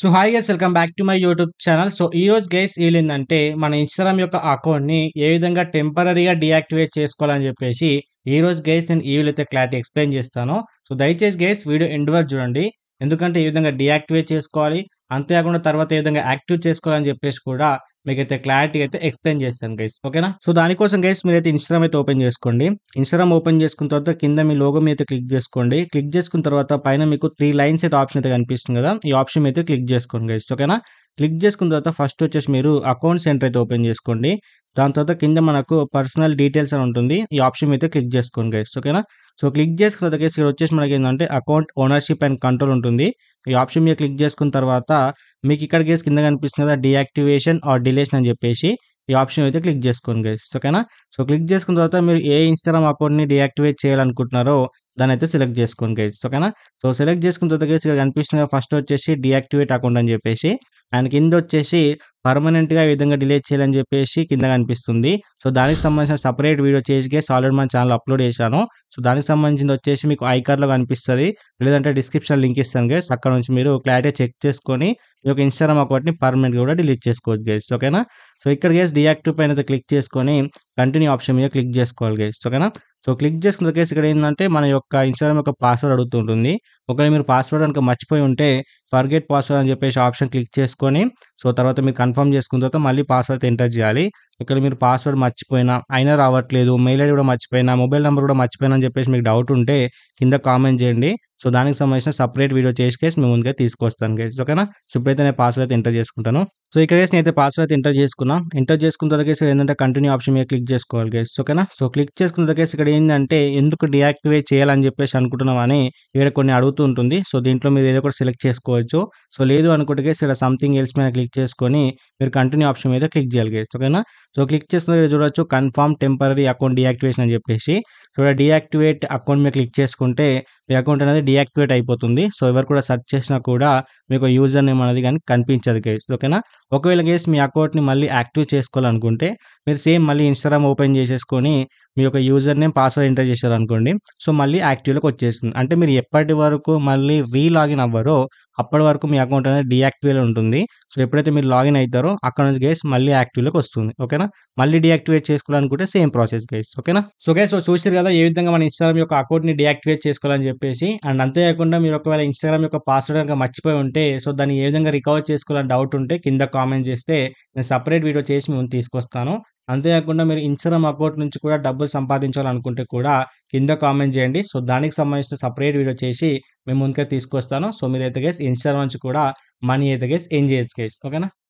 so hi guys welcome back to my YouTube channel so ఈ రోజు guys ఏంటంటే మన ఇన్స్టాగ్రామ్ యొక్క అకౌంట్ని ఏ విధంగా టెంపరీగా డియాక్టివేట్ చేసుకోవాలని చెప్పేసి ఈ రోజు గైస్ నేను ఈ వీలైతే క్లారిటీ ఎక్స్ప్లెయిన్ చేస్తాను సో దయచేసి గైస్ వీడియో ఎండ్ వరకు చూడండి ఎందుకంటే ఈ విధంగా డియాక్టివేట్ చేసుకోవాలి అంతేకాకుండా తర్వాత ఏ విధంగా యాక్టివ్ చేసుకోవాలని చెప్పేసి కూడా మీకైతే క్లారిటీ అయితే ఎక్స్ప్లెయిన్ చేస్తాను గైస్ ఓకేనా సో దానికోసం గైస్ మీరైతే ఇన్స్టాగ్రామ్ అయితే ఓపెన్ చేసుకోండి ఇన్స్టాగ్రామ్ ఓపెన్ చేసుకున్న తర్వాత కింద మీ లోగో మీద క్లిక్ చేసుకోండి క్లిక్ చేసుకున్న తర్వాత పైన మీకు త్రీ లైన్స్ అయితే ఆప్షన్ అయితే కనిపిస్తుంది కదా ఈ ఆప్షన్ అయితే క్లిక్ చేసుకోండి గైస్ ఓకేనా క్లిక్ చేసుకున్న తర్వాత ఫస్ట్ వచ్చేసి మీరు అకౌంట్ సెంటర్ అయితే ఓపెన్ చేసుకోండి దాని తర్వాత కింద మనకు పర్సనల్ డీటెయిల్స్ అని ఉంటుంది ఈ ఆప్షన్ అయితే క్లిక్ చేసుకోండి గైస్ ఓకేనా సో క్లిక్ చేసుకున్న తర్వాత ఇక్కడ వచ్చేసి మనకి ఏంటంటే అకౌంట్ ఓనర్షిప్ అండ్ కంట్రోల్ ఉంటుంది ఈ ఆప్షన్ మీద క్లిక్ చేసుకున్న తర్వాత మీకు ఇక్కడ గేస్ కింద కనిపిస్తుంది కదా డియాక్టివేషన్ ఆర్ డిలేషన్ అని చెప్పేసి ఈ ఆప్షన్ అయితే క్లిక్ చేసుకోండి గేస్ ఓకేనా సో క్లిక్ చేసుకున్న తర్వాత మీరు ఏ ఇన్స్టాగ్రామ్ అకౌంట్ని డియాక్టివేట్ చేయాలనుకుంటున్నారో దాని అయితే సెలెక్ట్ చేసుకోండి గైస్ ఓకేనా సో సెలెక్ట్ చేసుకున్న తర్వాత గేస్ ఇక్కడ కనిపిస్తుంది ఫస్ట్ వచ్చేసి డియాక్టివేట్ అకౌంట్ అని చెప్పేసి అండ్ కింద వచ్చేసి పర్మనెంట్గా ఈ విధంగా డిలే చేయాలని చెప్పేసి కింద కనిపిస్తుంది సో దానికి సంబంధించిన సపరేట్ వీడియో చేసి ఆల్రెడీ మన ఛానల్ అప్లోడ్ చేశాను సో దానికి సంబంధించింది వచ్చేసి మీకు లో కనిపిస్తుంది లేదంటే డిస్క్రిప్షన్ లింక్ ఇస్తాను గేస్ అక్కడ నుంచి మీరు క్లారిటీ చెక్ చేసుకొని ఈ యొక్క ఇన్స్టాగ్రామ్ అకౌంట్ని పర్మనెంట్ కూడా డిలీట్ చేసుకోవచ్చు గేస్ ఓకేనా సో ఇక్కడ గేస్ డియాక్టివ్ పైన క్లిక్ చేసుకొని కంటిన్యూ ఆప్షన్ మీద క్లిక్ చేసుకోవాలి గేస్ ఓకేనా సో క్లిక్ చేసుకున్న కేసు ఇక్కడ ఏంటంటే మన యొక్క ఇన్స్టాగ్రామ్ యొక్క పాస్వర్డ్ అడుగుతుంటుంది ఒకవేళ మీరు పాస్వర్డ్ కనుక మర్చిపోయి ఉంటే ఫర్గెట్ పాస్వర్డ్ అని చెప్పేసి ఆప్షన్ క్లిక్ చేసుకొని సో తర్వాత మీరు కన్ఫర్మ్ చేసుకున్న తర్వాత మళ్ళీ పాస్వర్డ్ ఎంటర్ చేయాలి ఇక్కడ మీరు పాస్వర్డ్ మర్చిపోయినా అయినా రావట్లేదు మెయిల్ ఐడి కూడా మర్చిపోయినా మొబైల్ నెంబర్ కూడా మర్చిపోయినా అని చెప్పేసి మీకు డౌట్ ఉంటే కింద కామెంట్ చేయండి సో దానికి సంబంధించిన సపరేట్ వీడియో చేసి కేసు మేము ముందుగా తీసుకొస్తాను గేస్ ఓకేనా సో ఇప్పుడైతే నేను పాస్వర్డ్ అయితే ఎంటర్ చేసుకుంటాను సో ఇక్కడ కేసు నేనైతే పాస్వర్డ్ అయితే ఎంటర్ చేసుకున్నా ఎంటర్ చేసుకున్న తర్వాత కేసు ఏంటంటే కంటిన్యూ ఆప్షన్ మీద క్లిక్ చేసుకోవాలి గేస్ ఓకేనా సో క్లిక్ చేసుకున్న కేసు ఇక్కడ ఏంటంటే ఎందుకు డియాక్టివేట్ చేయాలని చెప్పేసి అనుకుంటున్నామని ఇక్కడ కొన్ని అడుగుతూ ఉంటుంది సో దీంట్లో మీరు ఏదో ఒకటి సెలెక్ట్ చేసుకోవచ్చు సో లేదు అనుకుంటే కేసు ఇక్కడ సంథింగ్ ఎల్స్ మీద క్లిక్ చేసుకొని మీరు కంటిన్యూ ఆప్షన్ మీద క్లిక్ చేయాలి గేస్ ఓకేనా సో క్లిక్ చేసిన చూడొచ్చు కన్ఫర్మ్ టెంపరీ అకౌంట్ డియాక్టివేషన్ అని చెప్పేసి సో డియాక్టివేట్ అకౌంట్ మీద క్లిక్ చేసుకుంటే ఉంటే మీ అకౌంట్ అనేది డియాక్టివేట్ అయిపోతుంది సో ఎవరు కూడా సెర్చ్ చేసినా కూడా మీకు యూజర్ నేమ్ అనేది కానీ కనిపించదు కేసు ఓకేనా ఒకవేళ కేసు మీ అకౌంట్ని మళ్ళీ యాక్టివ్ చేసుకోవాలనుకుంటే మీరు సేమ్ మళ్ళీ ఇన్స్టాగ్రామ్ ఓపెన్ చేసేసుకొని మీ యొక్క యూజర్ నేమ్ పాస్వర్డ్ ఎంటర్ చేశారనుకోండి సో మళ్ళీ యాక్టివ్లోకి వచ్చేస్తుంది అంటే మీరు ఎప్పటి వరకు మళ్ళీ రీలాగిన్ అవ్వరో అప్పటి వరకు మీ అకౌంట్ అనేది డీయాక్టివేలో ఉంటుంది సో ఎప్పుడైతే మీరు లాగిన్ అవుతారో అక్కడ నుంచి గైస్ మళ్ళీ యాక్టివ్లోకి వస్తుంది ఓకేనా మళ్ళీ డియాక్టివేట్ చేసుకోవాలనుకుంటే సేమ్ ప్రాసెస్ గైస్ ఓకేనా సో గైస్ సో చూసారు కదా ఏ విధంగా మన ఇన్స్టాగ్రామ్ యొక్క అకౌంట్ని డీయాక్టివేట్ చేసుకోవాలని చెప్పేసి అండ్ అంతేకాకుండా మీరు ఒకవేళ ఇన్స్టాగ్రామ్ యొక్క పాస్వర్డ్ కనుక మర్చిపోయి ఉంటే సో దాన్ని ఏ విధంగా రికవర్ చేసుకోవాలని డౌట్ ఉంటే కింద కామెంట్ చేస్తే నేను సపరేట్ వీడియో చేసి మేము తీసుకొస్తాను అంతేకాకుండా మీరు ఇన్స్టాగ్రామ్ అకౌంట్ నుంచి కూడా డబ్బులు సంపాదించాలనుకుంటే కూడా కింద కామెంట్ చేయండి సో దానికి సంబంధించిన సపరేట్ వీడియో చేసి మేము ముందుకే తీసుకొస్తాను సో మీరు అయితే గేస్ ఇన్స్టాగ్రామ్ నుంచి కూడా మనీ అయితే గేస్ ఏం చేయొచ్చు గేస్ ఓకేనా